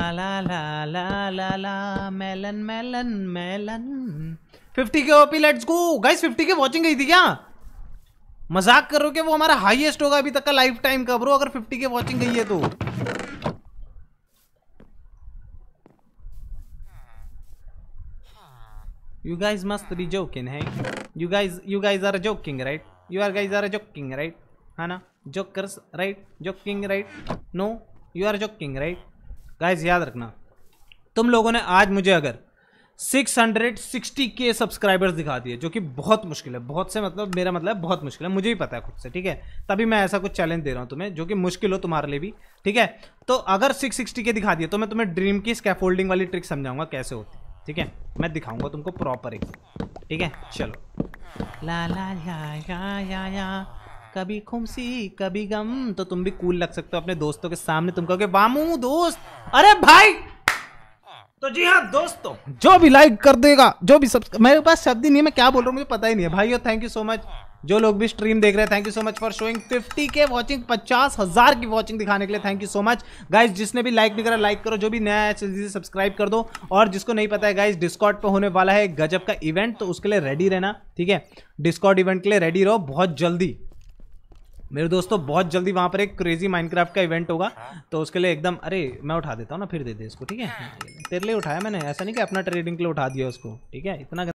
क्या मजाक कर रहे वो हमारा हाइएस्ट होगा अभी तक का लाइफ टाइम का ब्रो अगर 50 के वॉचिंग गई है तो you guys must be joking है you guys you guys are joking right you are guys are joking right है ना jokers right joking right no you are joking right guys याद रखना तुम लोगों ने आज मुझे अगर 660 के सब्सक्राइबर्स दिखा दिए जो कि बहुत मुश्किल है बहुत से मतलब मेरा मतलब बहुत मुश्किल है मुझे भी पता है खुद से ठीक है तभी मैं ऐसा कुछ चैलेंज दे रहा हूँ तुम्हें जो कि मुश्किल हो तुम्हारे लिए भी ठीक है तो अगर 660 के दिखा दिए तो मैं तुम्हें ड्रीम की स्कैफोल्डिंग वाली ट्रिक समझाऊंगा कैसे होती है ठीक है मैं दिखाऊंगा तुमको प्रॉपर एक ठीक है चलो ला ला या या या या कभी खुमसी कभी गम तो तुम भी कूल लग सकते हो अपने दोस्तों के सामने तुम कहोगे वामू दोस्त अरे भाई तो जी हाँ दोस्तों जो भी लाइक कर देगा जो भी सब मेरे पास शब्द ही नहीं है मैं क्या बोल रहा हूँ मुझे पता ही नहीं है भाई थैंक यू सो मच जो लोग भी स्ट्रीम देख रहे हैं thank you so much for showing 50 के वॉचिंग पचास हजार की वॉचिंग दिखाने के लिए thank you so much guys जिसने भी लाइक नहीं करा लाइक करो जो भी नया है जल्दी से सब्सक्राइब कर दो और जिसको नहीं पता है गाइज डिस्कॉर्ड पर होने वाला है गजब का इवेंट तो उसके लिए रेडी रहना ठीक है डिस्कॉर्ड इवेंट के लिए रेडी रहो बहुत जल्दी मेरे दोस्तों बहुत जल्दी वहाँ पर एक क्रेजी माइनक्राफ्ट का इवेंट होगा हाँ। तो उसके लिए एकदम अरे मैं उठा देता हूँ ना फिर दे दे इसको ठीक है हाँ। तेरे लिए उठाया मैंने ऐसा नहीं कि अपना ट्रेडिंग के लिए उठा दिया उसको ठीक है इतना